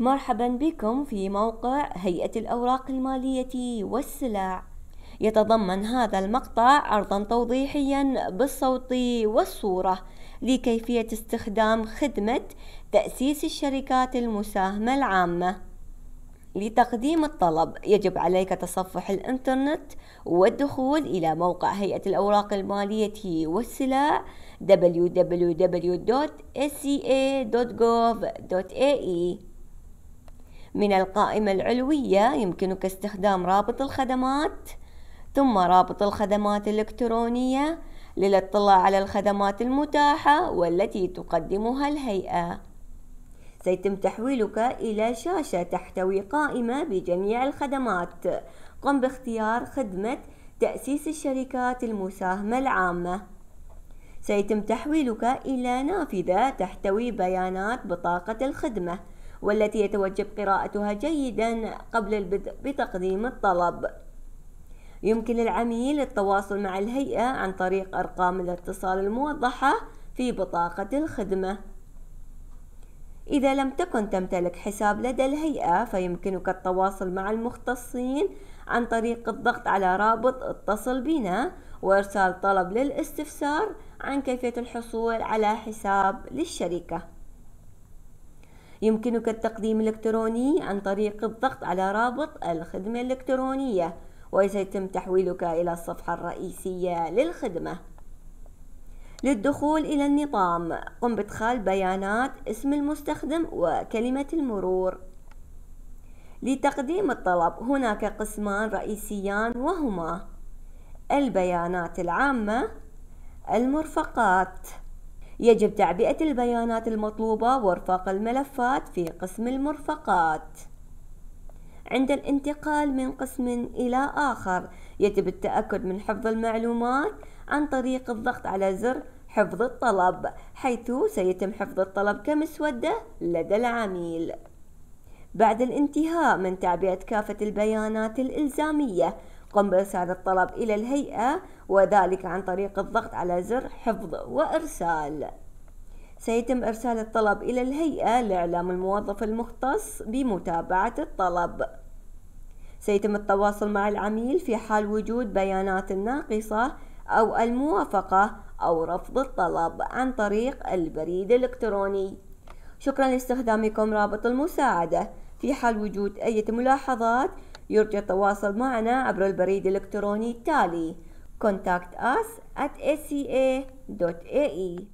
مرحبا بكم في موقع هيئة الأوراق المالية والسلع يتضمن هذا المقطع عرضا توضيحيا بالصوت والصورة لكيفية استخدام خدمة تأسيس الشركات المساهمة العامة لتقديم الطلب يجب عليك تصفح الانترنت والدخول إلى موقع هيئة الأوراق المالية والسلع www.sca.gov.ae من القائمة العلوية يمكنك استخدام رابط الخدمات ثم رابط الخدمات الإلكترونية للاطلاع على الخدمات المتاحة والتي تقدمها الهيئة سيتم تحويلك إلى شاشة تحتوي قائمة بجميع الخدمات قم باختيار خدمة تأسيس الشركات المساهمة العامة سيتم تحويلك إلى نافذة تحتوي بيانات بطاقة الخدمة والتي يتوجب قراءتها جيدا قبل البدء بتقديم الطلب يمكن للعميل التواصل مع الهيئة عن طريق أرقام الاتصال الموضحة في بطاقة الخدمة إذا لم تكن تمتلك حساب لدى الهيئة فيمكنك التواصل مع المختصين عن طريق الضغط على رابط اتصل بنا وإرسال طلب للاستفسار عن كيفية الحصول على حساب للشركة يمكنك التقديم الإلكتروني عن طريق الضغط على رابط الخدمة الإلكترونية وسيتم تحويلك إلى الصفحة الرئيسية للخدمة للدخول إلى النظام قم بإدخال بيانات اسم المستخدم وكلمة المرور لتقديم الطلب هناك قسمان رئيسيان وهما البيانات العامة المرفقات يجب تعبئة البيانات المطلوبة وارفاق الملفات في قسم المرفقات عند الانتقال من قسم إلى آخر يجب التأكد من حفظ المعلومات عن طريق الضغط على زر حفظ الطلب حيث سيتم حفظ الطلب كمسودة لدى العميل بعد الانتهاء من تعبئة كافة البيانات الإلزامية قم بإرسال الطلب إلى الهيئة وذلك عن طريق الضغط على زر حفظ وإرسال سيتم إرسال الطلب إلى الهيئة لإعلام الموظف المختص بمتابعة الطلب سيتم التواصل مع العميل في حال وجود بيانات ناقصة أو الموافقة أو رفض الطلب عن طريق البريد الإلكتروني شكرا لاستخدامكم رابط المساعدة في حال وجود أي ملاحظات يرجى التواصل معنا عبر البريد الإلكتروني التالي contact us at aca.ae